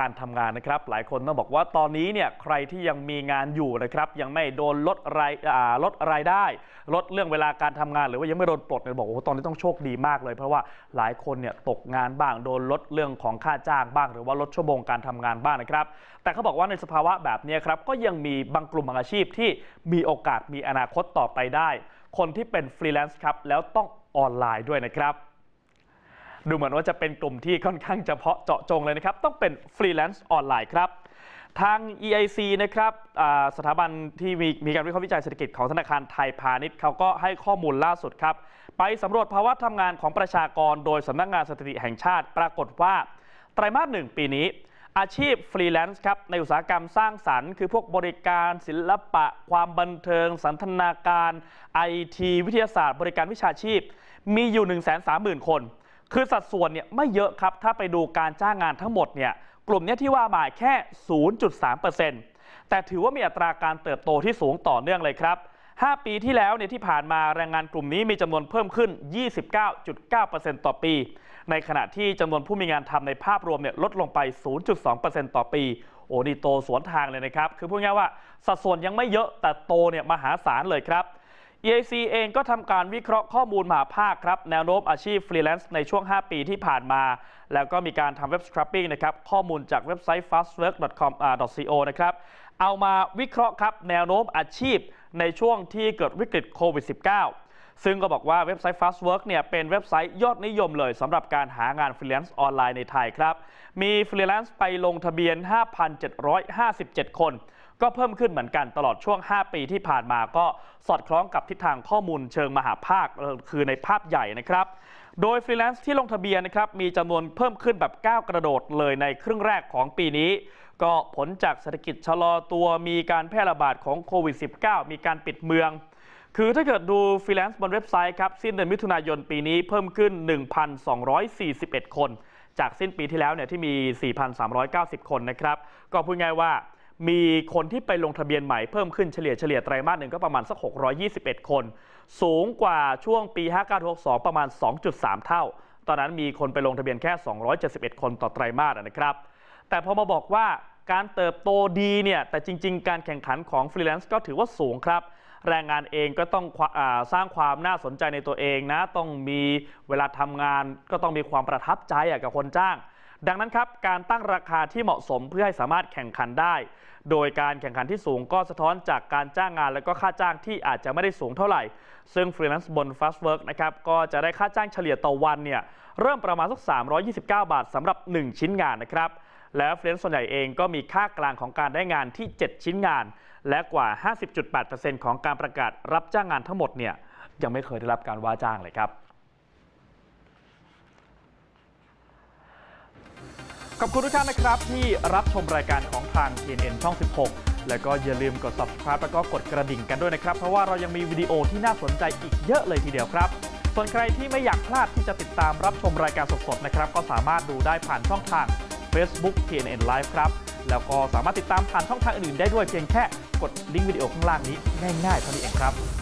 การทำงานนะครับ หลายคนต้องบอกว่าตอนนี้เนี่ยใครที่ยังมีงานอยู่นะครับยังไม่โดนลดรายลดรายได้ลดเรื่องเวลาการทำงาน หรือว่ายังไม่โดนปลดเนี่ยบอกว่าตอนนี้ต้องโชคดีมากเลย เพราะว่าหลายคนเนี่ยตกงานบ้าง โดนลดเรื่องของค่าจ้างบ้าง หรือว่าลดชั่วโมงการทำงานบ้างนะครับ แต่เขาบอกว่าในสภาวะแบบนี้ครับก็ยังมีบางกลุ่มบางอาชีพที่มีโอกาสมีอนาคตต่อไปได้ คนที่เป็นฟรีแลนซ์ครับแล้วต้องออนไลน์ด้วยนะครับดูเหมือนว่าจะเป็นกลุ่มที่ค่อนข้างเฉพาะเจาะจงเลยนะครับ ต้องเป็นฟรีแลนซ์ออนไลน์ครับ ทาง EIC นะครับสถาบันที่มีมีการวิเคราะห์วิจัยเศรษฐกิจของธนาคารไทยพาณิชย์เขาก็ให้ข้อมูลล่าสุดครับไปสำรวจภาวะทำงานของประชากรโดยสำนักงงานสถิติแห่งชาติปรากฏว่าไตรมาสหนึ่งปีนี้ อาชีพฟรีแลนซ์ครับในอุตสาหกรรมสร้างสรรค์คือพวกบริการศิลปะ ความบันเทิงสันทนาการไอทีวิทยาศาสตร์ บริการวิชาชีพมีอยู่ 1 3 0 0 0 0คนคือสัดส่วนเนี่ยไม่เยอะครับถ้าไปดูการจ้างงานทั้งหมดเนี่ยกลุ่มนี้ที่ว่ามาแค่ 0.3%แต่ถือว่ามีอัตราการเติบโตที่สูงต่อเนื่องเลยครับ 5 ปีที่แล้วเนี่ยที่ผ่านมาแรงงานกลุ่มนี้มีจำนวนเพิ่มขึ้น 29.9%ต่อปี ในขณะที่จำนวนผู้มีงานทำในภาพรวมเนี่ยลดลงไป 0.2%ต่อปี โอ้นี่โตสวนทางเลยนะครับ คือพูดง่ายว่า สัดส่วนยังไม่เยอะแต่โตเนี่ยมหาศาลเลยครับ EIC เองก็ทำการวิเคราะห์ข้อมูลมหาภาคครับแนวโน้มอาชีพฟรีแลนซ์ในช่วง 5 ปีที่ผ่านมา แล้วก็มีการทำเว็บสครับปิ้งนะครับข้อมูลจากเว็บไซต์ fastwork.com.co นะครับเอามาวิเคราะห์ครับแนวโน้มอาชีพในช่วงที่เกิดวิกฤตโควิด -19 ซึ่งก็บอกว่าเว็บไซต์ Fastwork เนี่ยเป็นเว็บไซต์ยอดนิยมเลยสำหรับการหางานฟรีแลนซ์ออนไลน์ในไทยครับมีฟรีแลนซ์ไปลงทะเบียน 5,757 คนก็เพิ่มขึ้นเหมือนกันตลอดช่วง 5 ปีที่ผ่านมา ก็สอดคล้องกับทิศทางข้อมูลเชิงมหาภาค คือในภาพใหญ่นะครับ โดยฟรีแลนซ์ที่ลงทะเบียนนะครับ มีจำนวนเพิ่มขึ้นแบบก้าวกระโดดเลยในครึ่งแรกของปีนี้ ก็ผลจากเศรษฐกิจชะลอตัวมีการแพร่ระบาดของโควิด -19 มีการปิดเมือง คือถ้าเกิดดูฟรีแลนซ์บนเว็บไซต์ครับ สิ้นเดือนมิถุนายนปีนี้เพิ่มขึ้น 1,241 คน จากสิ้นปีที่แล้วเนี่ยที่มี 4,390 คนนะครับ ก็พูดง่ายว่ามีคนที่ไปลงทะเบียนใหม่เพิ่มขึ้นเฉลี่ยเฉลี่ยไตรมาสหนึ่งก็ประมาณสัก 621 คน สูงกว่าช่วงปี 5962 ประมาณ 2.3 เท่า ตอนนั้นมีคนไปลงทะเบียนแค่ 271 คนต่อไตรมาสนะครับ แต่พอมาบอกว่าการเติบโตดีเนี่ย แต่จริง ๆ การแข่งขันของฟรีแลนซ์ก็ถือว่าสูงครับ แรงงานเองก็ต้องสร้างความน่าสนใจในตัวเองนะ ต้องมีเวลาทำงานก็ต้องมีความประทับใจกับคนจ้างดังนั้นครับ การตั้งราคาที่เหมาะสมเพื่อให้สามารถแข่งขันได้ โดยการแข่งขันที่สูงก็สะท้อนจากการจ้างงานและก็ค่าจ้างที่อาจจะไม่ได้สูงเท่าไหร่ ซึ่งฟรีแลนซ์บน Fast Work นะครับก็จะได้ค่าจ้างเฉลี่ยต่อวันเนี่ยเริ่มประมาณสัก329 บาทสำหรับ 1 ชิ้นงานนะครับแล้วฟรีแลนซ์ส่วนใหญ่เองก็มีค่ากลางของการได้งานที่ 7 ชิ้นงาน และกว่า 50.8%ของการประกาศรับจ้างงานทั้งหมดเนี่ยยังไม่เคยได้รับการว่าจ้างเลยครับขอบคุณทุกท่านนะครับที่รับชมรายการของทาง TNN ช่อง 16 แล้วก็อย่าลืมกด subscribe แล้วก็กดกระดิ่งกันด้วยนะครับ เพราะว่าเรายังมีวิดีโอที่น่าสนใจอีกเยอะเลยทีเดียวครับ ส่วนใครที่ไม่อยากพลาดที่จะติดตามรับชมรายการสดๆนะครับก็สามารถดูได้ผ่านช่องทาง Facebook TNN Live ครับ แล้วก็สามารถติดตามผ่านช่องทางอื่นๆ ได้ด้วยเพียงแค่กดลิงก์วิดีโอข้างล่างนี้ง่ายๆเท่านี้เองครับ